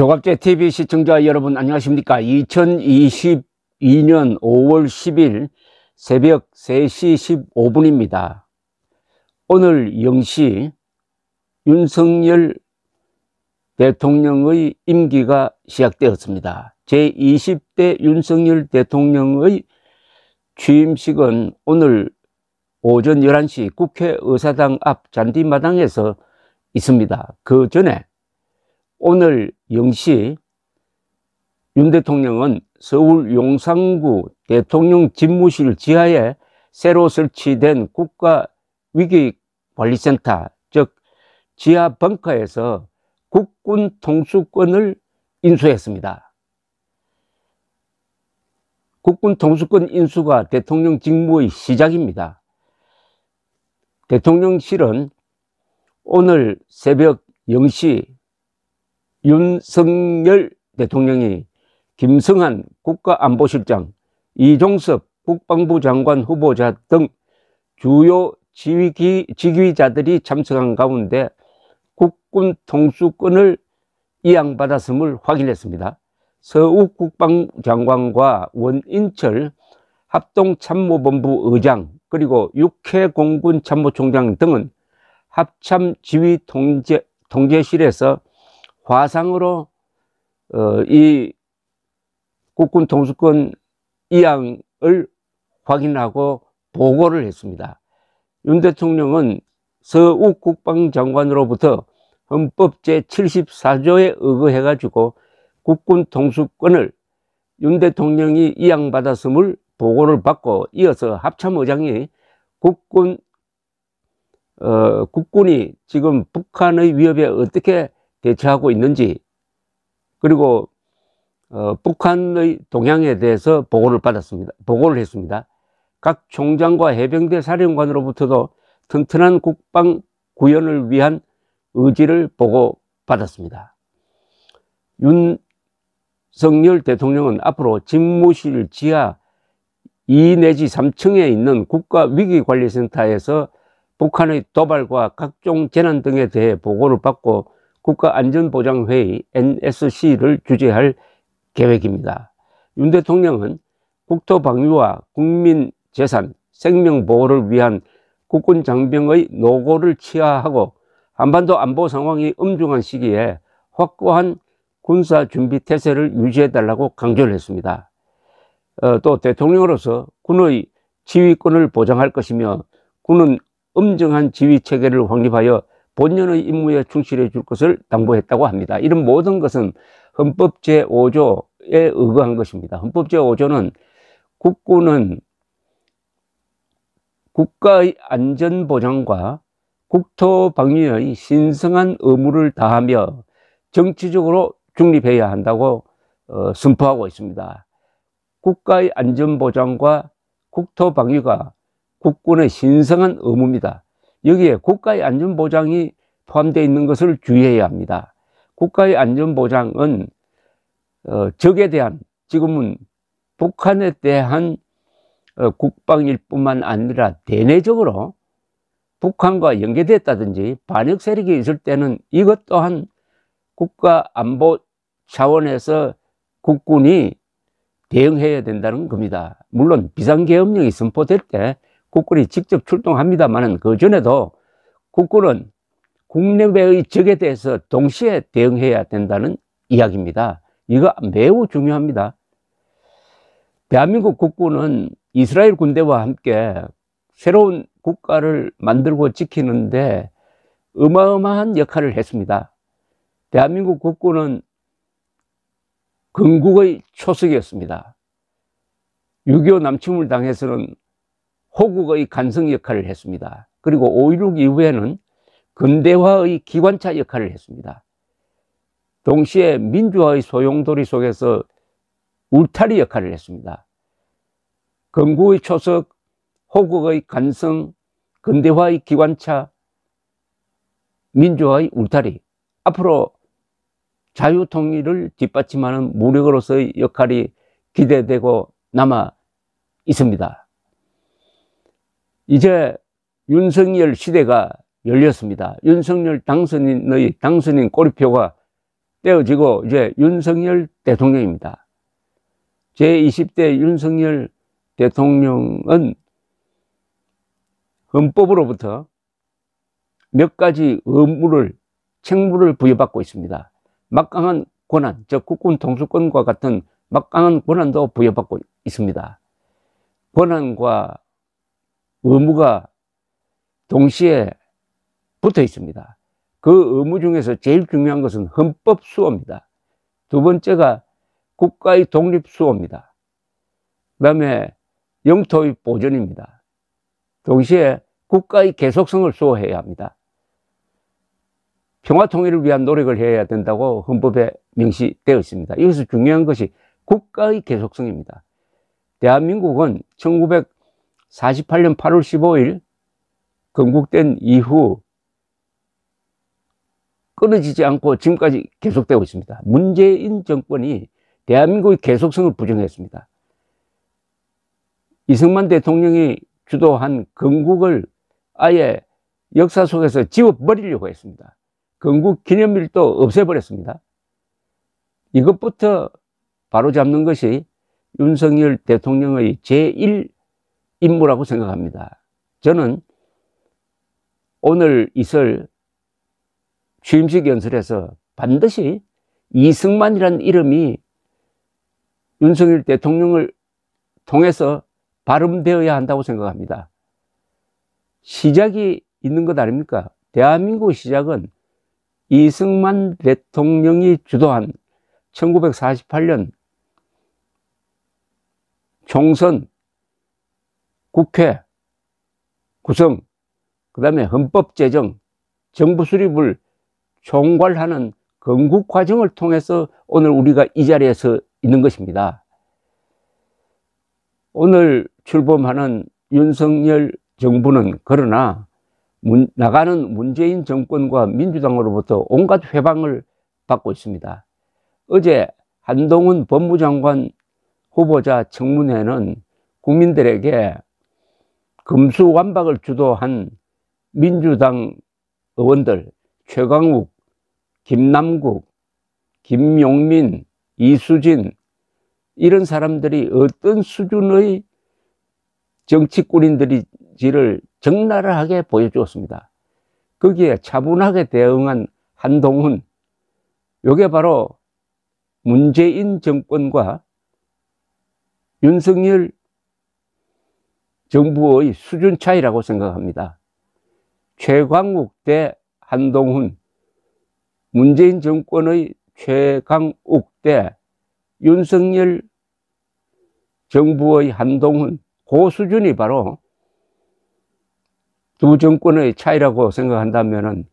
조갑제 TV 시청자 여러분 안녕하십니까 2022년 5월 10일 새벽 3시 15분입니다 오늘 0시 윤석열 대통령의 임기가 시작되었습니다 제20대 윤석열 대통령의 취임식은 오늘 오전 11시 국회 의사당 앞 잔디마당에서 있습니다. 그 전에 오늘 0시 윤 대통령은 서울 용산구 대통령 집무실 지하에 새로 설치된 국가위기관리센터 즉 지하 벙커에서 국군 통수권을 인수했습니다. 국군 통수권 인수가 대통령 직무의 시작입니다. 대통령실은 오늘 새벽 0시 윤석열 대통령이 김성한 국가안보실장, 이종섭 국방부 장관 후보자 등 주요 지휘기, 지휘자들이 참석한 가운데 국군 통수권을 이양받았음을 확인했습니다. 서욱 국방장관과 원인철 합동참모본부 의장 그리고 육해공군 참모총장 등은 합참 지휘 통제, 통제실에서 화상으로 어, 이 국군 통수권 이양을 확인하고 보고를 했습니다. 윤 대통령은 서욱 국방장관으로부터 헌법 제74조에 의거해 가지고 국군 통수권을 윤 대통령이 이양받았음을 보고를 받고 이어서 합참의장이 국군 어, 국군이 지금 북한의 위협에 어떻게 대처하고 있는지 그리고 어, 북한의 동향에 대해서 보고를 받았습니다. 보고를 했습니다. 각 총장과 해병대 사령관으로부터도 튼튼한 국방 구현을 위한 의지를 보고받았습니다. 윤석열 대통령은 앞으로 집무실 지하 2 내지 3층에 있는 국가위기관리센터에서 북한의 도발과 각종 재난 등에 대해 보고를 받고 국가안전보장회의 NSC를 주재할 계획입니다. 윤 대통령은 국토방위와 국민재산, 생명보호를 위한 국군 장병의 노고를 취하하고 한반도 안보 상황이 엄중한 시기에 확고한 군사 준비 태세를 유지해달라고 강조를 했습니다. 어, 또 대통령으로서 군의 지휘권을 보장할 것이며 군은 엄정한 지휘 체계를 확립하여 본연의 임무에 충실해 줄 것을 당부했다고 합니다. 이런 모든 것은 헌법 제5조에 의거한 것입니다. 헌법 제5조는 국군은 국가의 안전보장과 국토방위의 신성한 의무를 다하며 정치적으로 중립해야 한다고 어, 선포하고 있습니다. 국가의 안전보장과 국토방위가 국군의 신성한 의무입니다. 여기에 국가의 안전보장이 포함되어 있는 것을 주의해야 합니다. 국가의 안전보장은 어, 적에 대한 지금은 북한에 대한 어, 국방일 뿐만 아니라 대내적으로 북한과 연계됐다든지 반역 세력이 있을 때는 이것 또한 국가 안보 차원에서 국군이 대응해야 된다는 겁니다. 물론 비상계엄령이 선포될 때 국군이 직접 출동합니다만은 그 전에도 국군은 국내외의 적에 대해서 동시에 대응해야 된다는 이야기입니다. 이거 매우 중요합니다. 대한민국 국군은 이스라엘 군대와 함께 새로운 국가를 만들고 지키는데 어마어마한 역할을 했습니다. 대한민국 국군은 건국의 초석이었습니다. 6.25 남침을 당해서는 호국의 간성 역할을 했습니다. 그리고 5.16 이후에는 근대화의 기관차 역할을 했습니다. 동시에 민주화의 소용돌이 속에서 울타리 역할을 했습니다. 건국의 초석, 호국의 간성, 근대화의 기관차, 민주화의 울타리. 앞으로 자유통일을 뒷받침하는 무력으로서의 역할이 기대되고 남아 있습니다. 이제 윤석열 시대가 열렸습니다. 윤석열 당선인의 당선인 꼬리표가 떼어지고 이제 윤석열 대통령입니다. 제20대 윤석열 대통령은 헌법으로부터 몇 가지 의무를 책무를 부여받고 있습니다. 막강한 권한, 즉 국군 통수권과 같은 막강한 권한도 부여받고 있습니다. 권한과 의무가 동시에 붙어 있습니다. 그 의무 중에서 제일 중요한 것은 헌법 수호입니다. 두 번째가 국가의 독립 수호입니다. 그 다음에 영토의 보존입니다. 동시에 국가의 계속성을 수호해야 합니다. 평화 통일을 위한 노력을 해야 된다고 헌법에 명시되어 있습니다. 여기서 중요한 것이 국가의 계속성입니다. 대한민국은 1900 48년 8월 15일 건국된 이후 끊어지지 않고 지금까지 계속되고 있습니다. 문재인 정권이 대한민국의 계속성을 부정했습니다. 이승만 대통령이 주도한 건국을 아예 역사 속에서 지워버리려고 했습니다. 건국 기념일도 없애버렸습니다. 이것부터 바로잡는 것이 윤석열 대통령의 제1 임무라고 생각합니다. 저는 오늘 있을 취임식 연설에서 반드시 이승만이라는 이름이 윤석열 대통령을 통해서 발음되어야 한다고 생각합니다. 시작이 있는 것 아닙니까? 대한민국 시작은 이승만 대통령이 주도한 1948년 총선 국회 구성, 그 다음에 헌법 제정, 정부 수립을 총괄하는 건국 과정을 통해서 오늘 우리가 이 자리에서 있는 것입니다. 오늘 출범하는 윤석열 정부는 그러나 문, 나가는 문재인 정권과 민주당으로부터 온갖 회방을 받고 있습니다. 어제 한동훈 법무장관 후보자 청문회는 국민들에게 금수완박을 주도한 민주당 의원들 최강욱, 김남국, 김용민, 이수진 이런 사람들이 어떤 수준의 정치꾼인들이지를 적나라하게 보여주었습니다. 거기에 차분하게 대응한 한동훈 이게 바로 문재인 정권과 윤석열 정부의 수준 차이라고 생각합니다. 최광욱 대 한동훈, 문재인 정권의 최강욱 대 윤석열 정부의 한동훈, 그 수준이 바로 두 정권의 차이라고 생각한다면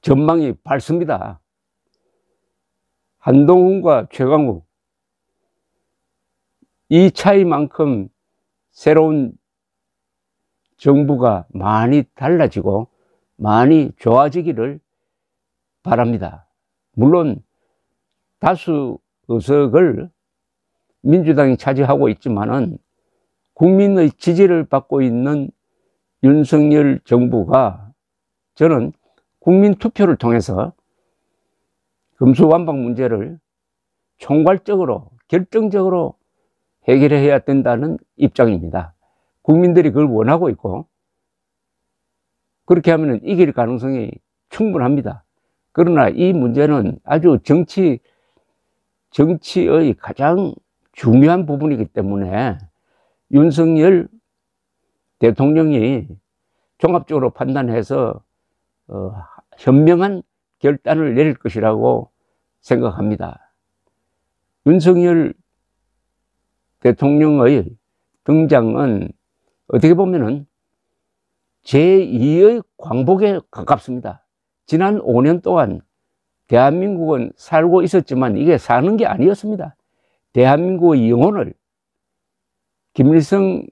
전망이 밝습니다. 한동훈과 최강욱, 이 차이만큼 새로운 정부가 많이 달라지고 많이 좋아지기를 바랍니다. 물론 다수 의석을 민주당이 차지하고 있지만은 국민의 지지를 받고 있는 윤석열 정부가 저는 국민 투표를 통해서 금수완박 문제를 총괄적으로 결정적으로 해결해야 된다는 입장입니다. 국민들이 그걸 원하고 있고 그렇게 하면 이길 가능성이 충분합니다. 그러나 이 문제는 아주 정치, 정치의 가장 중요한 부분이기 때문에 윤석열 대통령이 종합적으로 판단해서 어, 현명한 결단을 내릴 것이라고 생각합니다. 윤석열 대통령의 등장은 어떻게 보면은 제2의 광복에 가깝습니다. 지난 5년 동안 대한민국은 살고 있었지만 이게 사는 게 아니었습니다. 대한민국의 영혼을 김일성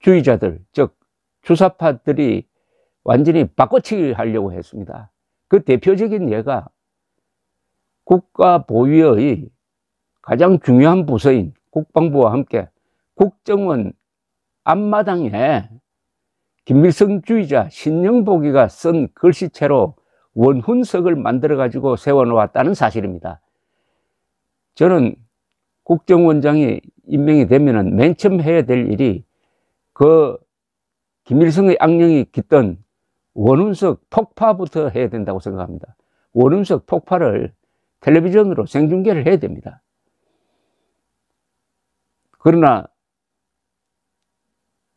주의자들, 즉 주사파들이 완전히 바꿔치기 하려고 했습니다. 그 대표적인 예가 국가 보위의 가장 중요한 부서인 국방부와 함께 국정원 앞마당에 김일성주의자 신영보기가 쓴 글씨체로 원훈석을 만들어 가지고 세워놓았다는 사실입니다. 저는 국정원장이 임명이 되면 맨 처음 해야 될 일이 그 김일성의 악령이 깃던 원훈석 폭파부터 해야 된다고 생각합니다. 원훈석 폭파를 텔레비전으로 생중계를 해야 됩니다. 그러나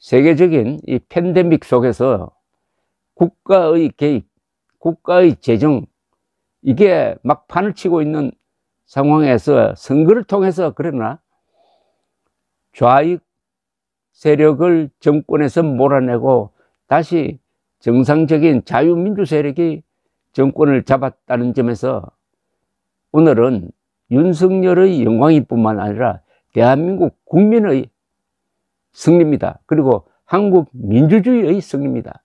세계적인 이 팬데믹 속에서 국가의 개입, 국가의 재정, 이게 막판을 치고 있는 상황에서 선거를 통해서 그러나 좌익 세력을 정권에서 몰아내고 다시 정상적인 자유민주 세력이 정권을 잡았다는 점에서 오늘은 윤석열의 영광이 뿐만 아니라 대한민국 국민의 승리입니다. 그리고 한국 민주주의의 승리입니다.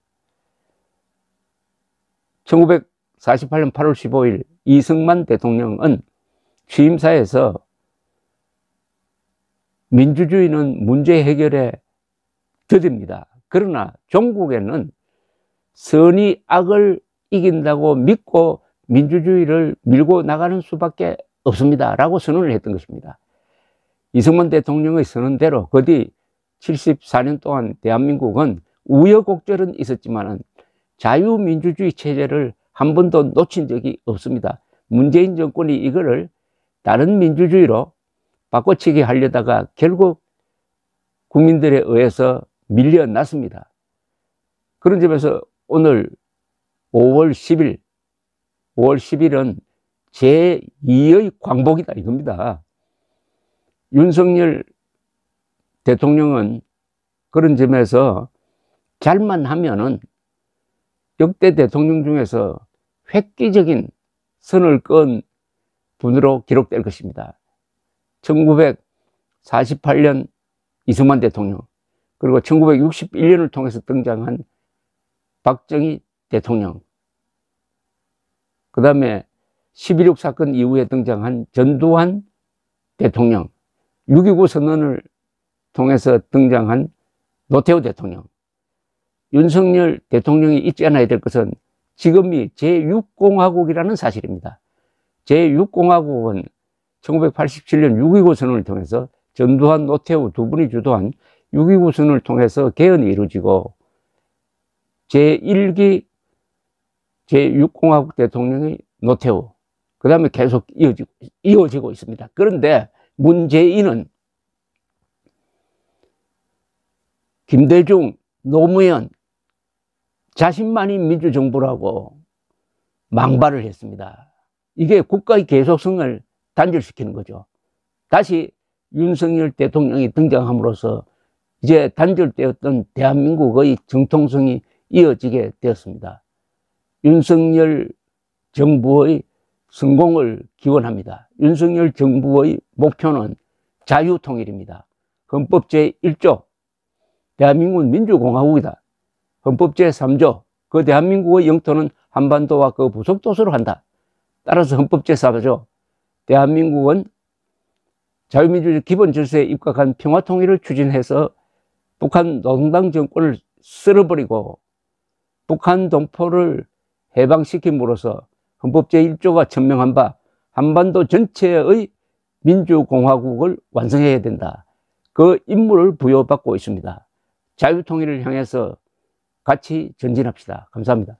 1948년 8월 15일 이승만 대통령은 취임사에서 민주주의는 문제 해결에 드립니다. 그러나 종국에는 선이 악을 이긴다고 믿고 민주주의를 밀고 나가는 수밖에 없습니다. 라고 선언을 했던 것입니다. 이승만 대통령의 선언대로 그뒤 74년 동안 대한민국은 우여곡절은 있었지만 자유민주주의 체제를 한 번도 놓친 적이 없습니다. 문재인 정권이 이거를 다른 민주주의로 바꿔치기 하려다가 결국 국민들에 의해서 밀려났습니다. 그런 점에서 오늘 5월 10일, 5월 10일은 제2의 광복이다 이겁니다. 윤석열 대통령은 그런 점에서 잘만 하면은 역대 대통령 중에서 획기적인 선을 끈 분으로 기록될 것입니다. 1948년 이승만 대통령 그리고 1961년을 통해서 등장한 박정희 대통령 그 다음에 11.6 사건 이후에 등장한 전두환 대통령 6.29 선언을 통해서 등장한 노태우 대통령, 윤석열 대통령이 잊지 않아야 될 것은 지금이 제6공화국이라는 사실입니다. 제6공화국은 1987년 6.29 선언을 통해서 전두환, 노태우 두 분이 주도한 6.29 선언을 통해서 개헌이 이루어지고 제1기 제6공화국 대통령이 노태우, 그 다음에 계속 이어지고, 이어지고 있습니다. 그런데 문재인은 김대중, 노무현 자신만이 민주정부라고 망발을 했습니다. 이게 국가의 계속성을 단절시키는 거죠. 다시 윤석열 대통령이 등장함으로써 이제 단절되었던 대한민국의 정통성이 이어지게 되었습니다. 윤석열 정부의 성공을 기원합니다. 윤석열 정부의 목표는 자유통일입니다. 헌법 제1조 대한민국은 민주공화국이다. 헌법 제3조 그 대한민국의 영토는 한반도와 그 부속도서로 한다. 따라서 헌법 제4조 대한민국은 자유민주주의 기본 질서에 입각한 평화통일을 추진해서 북한 노동당 정권을 쓸어버리고 북한 동포를 해방시킴으로써 헌법 제1조가 천명한 바 한반도 전체의 민주공화국을 완성해야 된다. 그 임무를 부여받고 있습니다. 자유통일을 향해서 같이 전진합시다. 감사합니다.